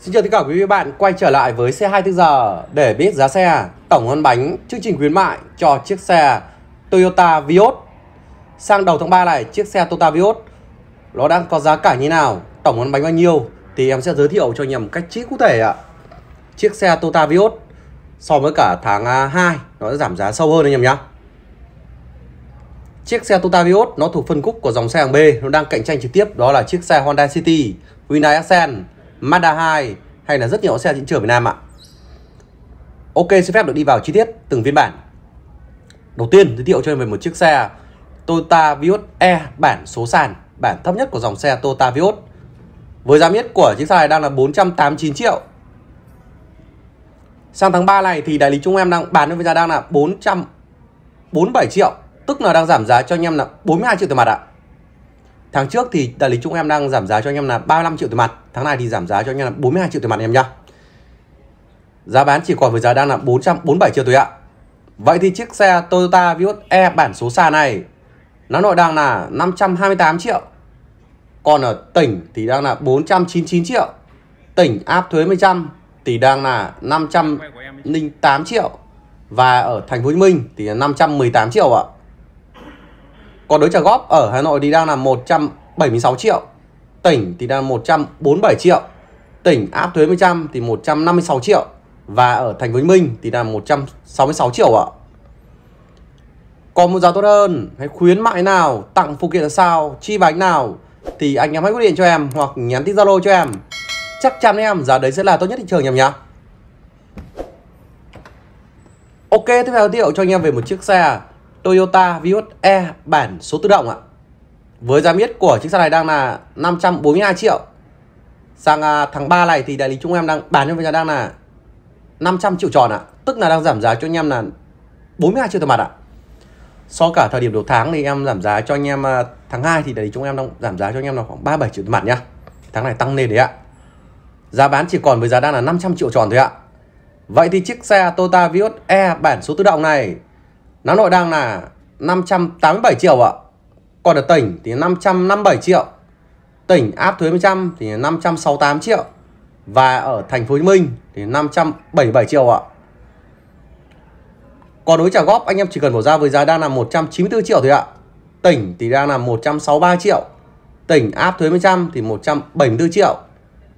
Xin chào tất cả quý vị và bạn quay trở lại với xe 24 giờ để biết giá xe, tổng hơn bánh, chương trình khuyến mại cho chiếc xe Toyota Vios. Sang đầu tháng 3 này, chiếc xe Toyota Vios nó đang có giá cả như nào, tổng hơn bánh bao nhiêu thì em sẽ giới thiệu cho anh em một cách chi cụ thể ạ. Chiếc xe Toyota Vios so với cả tháng 2 à, nó sẽ giảm giá sâu hơn anh em nhá Chiếc xe Toyota Vios nó thuộc phân khúc của dòng xe hàng B, nó đang cạnh tranh trực tiếp đó là chiếc xe Honda City, Hyundai Accent Mazda 2 hay là rất nhiều xe trên trường Việt Nam ạ. Ok, xin phép được đi vào chi tiết từng phiên bản. Đầu tiên giới thiệu cho em về một chiếc xe Toyota Vios E bản số sàn, bản thấp nhất của dòng xe Toyota Vios. Với giá miết của chiếc xe này đang là 489 triệu. Sang tháng 3 này thì đại lý chúng em đang bán với giá đang là 447 triệu, tức là đang giảm giá cho anh em là 42 triệu tiền mặt ạ. À. Tháng trước thì đại lý chúng em đang giảm giá cho anh em là 35 triệu tiền mặt. Tháng này thì giảm giá cho anh em là 42 triệu tiền mặt anh em nhá. Giá bán chỉ còn với giá đang là 447 triệu thôi ạ. Vậy thì chiếc xe Toyota Vios E bản số sàn này nó nội đang là 528 triệu. Còn ở tỉnh thì đang là 499 triệu. Tỉnh áp thuế 100 thì đang là 508 triệu và ở thành phố Hồ Chí Minh thì là 518 triệu ạ. Còn đối trả góp ở Hà Nội thì đang là 176 triệu Tỉnh thì đang 147 triệu Tỉnh áp thuế 100 thì 156 triệu Và ở thành phố Hồ Chí Minh thì là 166 triệu ạ Còn một giá tốt hơn hay khuyến mại nào Tặng phụ kiện là sao Chi bánh nào Thì anh em hãy gọi điện cho em Hoặc nhắn tin Zalo cho em Chắc chắn em giá đấy sẽ là tốt nhất thị trường em nhé Ok, tiếp theo giới thiệu cho anh em về một chiếc xe Toyota Vios E bản số tự động ạ. Với giá miết của chiếc xe này đang là 542 triệu. Sang à, tháng 3 này thì đại lý chúng em đang bán cho với nhà đang là 500 triệu tròn ạ. Tức là đang giảm giá cho anh em là 42 triệu tiền mặt ạ. So cả thời điểm đầu tháng thì em giảm giá cho anh em à, tháng 2 thì đại lý chúng em đang giảm giá cho anh em là khoảng 37 triệu tiền mặt nhá. Tháng này tăng lên đấy ạ. Giá bán chỉ còn với giá đang là 500 triệu tròn thôi ạ. Vậy thì chiếc xe Toyota Vios E bản số tự động này Nắng nội đang là 587 triệu ạ. Còn ở tỉnh thì 557 triệu. Tỉnh áp thuế 100 thì 568 triệu. Và ở thành phố Hồ Chí Minh thì 577 triệu ạ. Còn đối trả góp anh em chỉ cần bỏ ra với giá đang là 194 triệu thôi ạ. Tỉnh thì đang là 163 triệu. Tỉnh áp thuế 100 thì 174 triệu.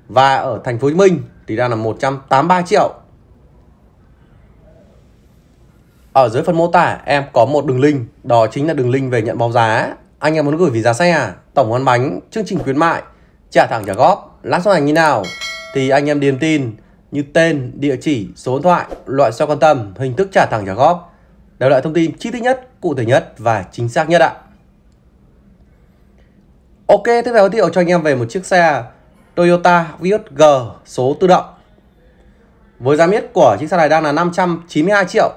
Và ở thành phố Hồ Chí Minh thì đang là 183 triệu. Ở dưới phần mô tả em có một đường link, đó chính là đường link về nhận báo giá. Anh em muốn gửi vì giá xe, à tổng ăn bánh, chương trình khuyến mại, trả thẳng trả góp, lát xuất hành như nào thì anh em điền tin như tên, địa chỉ, số điện thoại, loại xe quan tâm, hình thức trả thẳng trả góp. Đều lại thông tin chi tiết nhất, cụ thể nhất và chính xác nhất ạ. Ok, tiếp theo giới thiệu cho anh em về một chiếc xe Toyota Vios G số tự động. Với giá miết của chiếc xe này đang là 592 triệu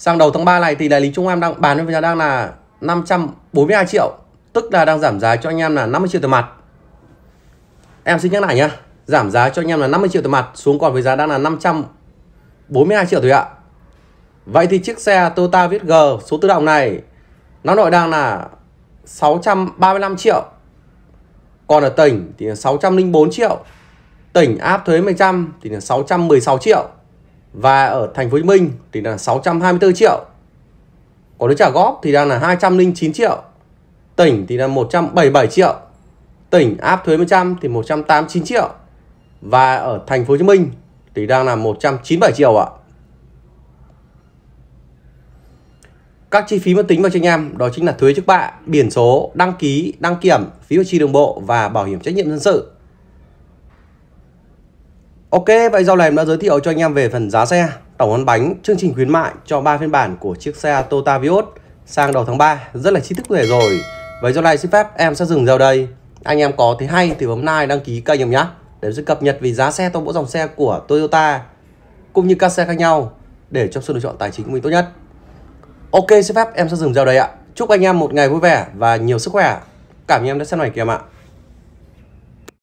sang đầu tháng 3 này thì đại lý Trung Em đang bán với giá đang là 542 triệu tức là đang giảm giá cho anh em là 50 triệu tiền mặt em xin nhắc lại nhá giảm giá cho anh em là 50 triệu tiền mặt xuống còn với giá đang là 542 triệu thôi ạ vậy thì chiếc xe Toyota G số tự động này nó nội đang là 635 triệu còn ở tỉnh thì 604 triệu tỉnh áp thuế 100 thì là 616 triệu và ở thành phố Hồ Chí Minh thì là 624 triệu. Còn đứa trả góp thì đang là 209 triệu. Tỉnh thì là 177 triệu. Tỉnh áp thuế 100 thì 189 triệu. Và ở thành phố Hồ Chí Minh thì đang là 197 triệu ạ. Các chi phí mà tính vào cho anh em đó chính là thuế trước bạ, biển số, đăng ký, đăng kiểm, phí bảo trì đường bộ và bảo hiểm trách nhiệm dân sự. Ok, vậy sau này em đã giới thiệu cho anh em về phần giá xe, tổng ăn bánh, chương trình khuyến mại cho 3 phiên bản của chiếc xe Toyota Vios sang đầu tháng 3 rất là chi thức thể rồi. Vậy sau này xin phép em sẽ dừng vào đây. Anh em có thấy hay thì bấm like đăng ký kênh em nhé để em cập nhật về giá xe toàn bộ dòng xe của Toyota cũng như các xe khác nhau để cho sự lựa chọn tài chính của mình tốt nhất. Ok, xin phép em sẽ dừng vào đây ạ. Chúc anh em một ngày vui vẻ và nhiều sức khỏe. Cảm ơn em đã xem này kìa em ạ.